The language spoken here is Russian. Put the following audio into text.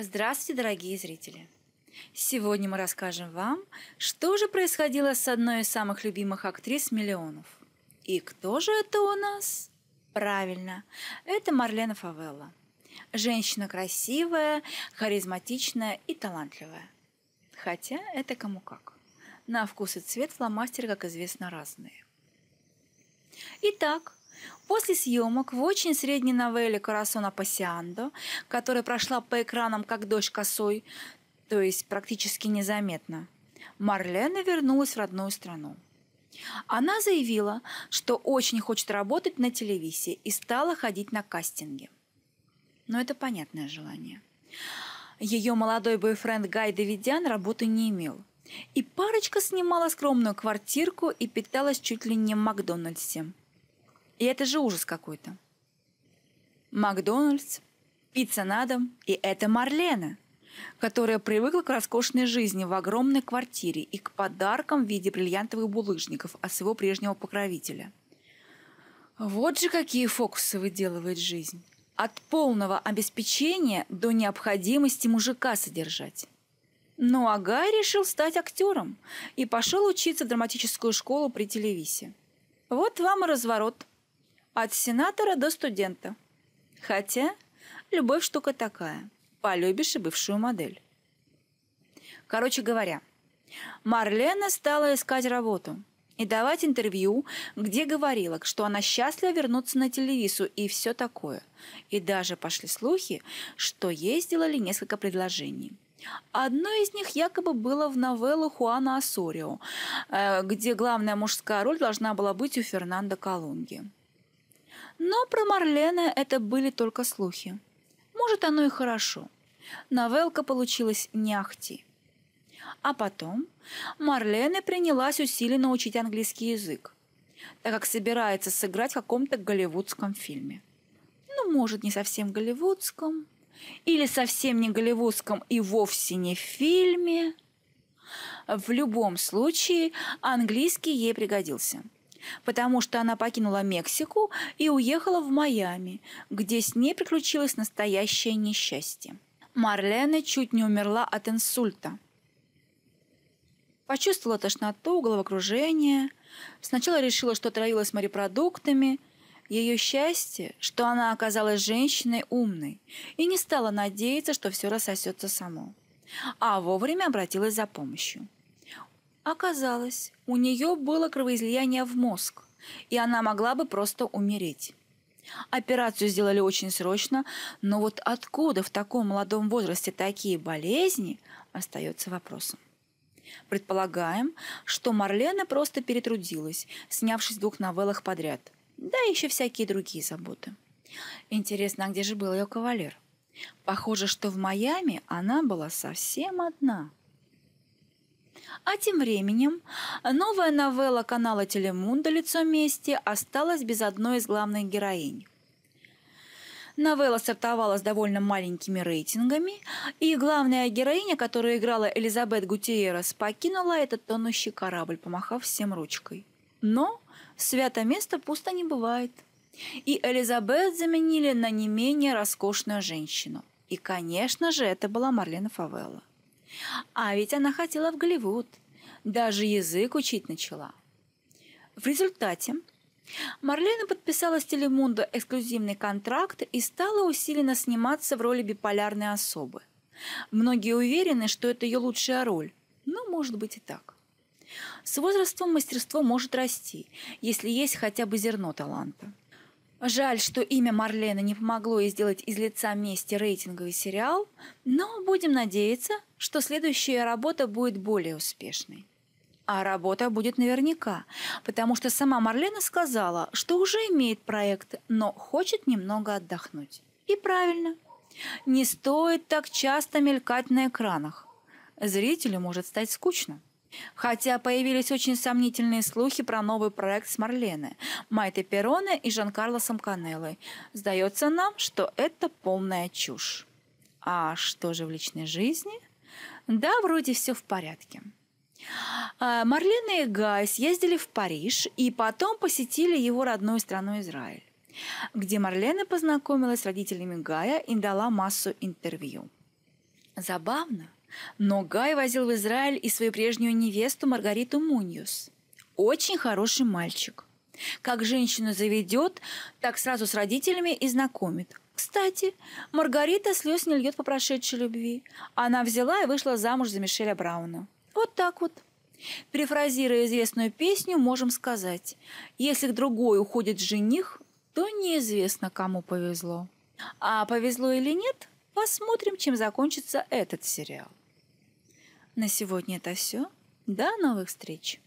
Здравствуйте, дорогие зрители! Сегодня мы расскажем вам, что же происходило с одной из самых любимых актрис миллионов. И кто же это у нас? Правильно, это Марлена Фавелла. Женщина красивая, харизматичная и талантливая. Хотя это кому как. На вкус и цвет фломастеры, как известно, разные. Итак, После съемок в очень средней новелле «Карасона Пассиандо», которая прошла по экранам как дождь косой, то есть практически незаметно, Марлена вернулась в родную страну. Она заявила, что очень хочет работать на телевизии и стала ходить на кастинги. Но это понятное желание. Ее молодой бойфренд Гай Давидян работы не имел. И парочка снимала скромную квартирку и питалась чуть ли не в Макдональдсе – и это же ужас какой-то. Макдональдс, пицца на дом, и это Марлена, которая привыкла к роскошной жизни в огромной квартире и к подаркам в виде бриллиантовых булыжников от своего прежнего покровителя. Вот же какие фокусы выделывает жизнь. От полного обеспечения до необходимости мужика содержать. Ну а Гай решил стать актером и пошел учиться в драматическую школу при телевисе. Вот вам и разворот – от сенатора до студента. Хотя любовь штука такая. Полюбишь и бывшую модель. Короче говоря, Марлена стала искать работу и давать интервью, где говорила, что она счастлива вернуться на телевизу и все такое. И даже пошли слухи, что ей сделали несколько предложений. Одно из них якобы было в новеллу Хуана Асорио, э, где главная мужская роль должна была быть у Фернандо Колунги. Но про Марлена это были только слухи. Может, оно и хорошо. Новелка получилась не ахти. А потом Марлена принялась усиленно учить английский язык, так как собирается сыграть в каком-то голливудском фильме. Ну, может, не совсем голливудском, или совсем не голливудском и вовсе не в фильме. В любом случае, английский ей пригодился – потому что она покинула Мексику и уехала в Майами, где с ней приключилось настоящее несчастье. Марлена чуть не умерла от инсульта. Почувствовала тошноту, головокружение. Сначала решила, что отравилась морепродуктами. Ее счастье, что она оказалась женщиной умной и не стала надеяться, что все рассосется само. А вовремя обратилась за помощью. Оказалось, у нее было кровоизлияние в мозг, и она могла бы просто умереть. Операцию сделали очень срочно, но вот откуда в таком молодом возрасте такие болезни, остается вопросом. Предполагаем, что Марлена просто перетрудилась, снявшись в двух новеллах подряд. Да, еще всякие другие заботы. Интересно, а где же был ее кавалер? Похоже, что в Майами она была совсем одна – а тем временем э, новая новелла канала Телемунда «Лицо мести» осталась без одной из главных героинь. Новелла стартовала с довольно маленькими рейтингами, и главная героиня, которая играла Элизабет Гутиерас, покинула этот тонущий корабль, помахав всем ручкой. Но свято место пусто не бывает. И Элизабет заменили на не менее роскошную женщину. И, конечно же, это была Марлена Фавелла. А ведь она хотела в Голливуд, даже язык учить начала. В результате Марлена подписала с Телемундо эксклюзивный контракт и стала усиленно сниматься в роли биполярной особы. Многие уверены, что это ее лучшая роль, но может быть и так. С возрастом мастерство может расти, если есть хотя бы зерно таланта. Жаль, что имя Марлена не помогло ей сделать из лица мести рейтинговый сериал, но будем надеяться, что следующая работа будет более успешной. А работа будет наверняка, потому что сама Марлена сказала, что уже имеет проект, но хочет немного отдохнуть. И правильно. Не стоит так часто мелькать на экранах. Зрителю может стать скучно. Хотя появились очень сомнительные слухи про новый проект с Марлене, Майтой Перроне и Жан-Карлосом Канеллой. Сдается нам, что это полная чушь. А что же в личной жизни? Да, вроде все в порядке. А, Марлена и Гай съездили в Париж и потом посетили его родную страну Израиль, где Марлена познакомилась с родителями Гая и дала массу интервью. Забавно, но Гай возил в Израиль и свою прежнюю невесту Маргариту Муньюс. Очень хороший мальчик. Как женщину заведет, так сразу с родителями и знакомит. Кстати, Маргарита слез не льет по прошедшей любви. Она взяла и вышла замуж за Мишеля Брауна. Вот так вот. Перефразируя известную песню, можем сказать, если к другой уходит жених, то неизвестно, кому повезло. А повезло или нет, посмотрим, чем закончится этот сериал. На сегодня это все. До новых встреч!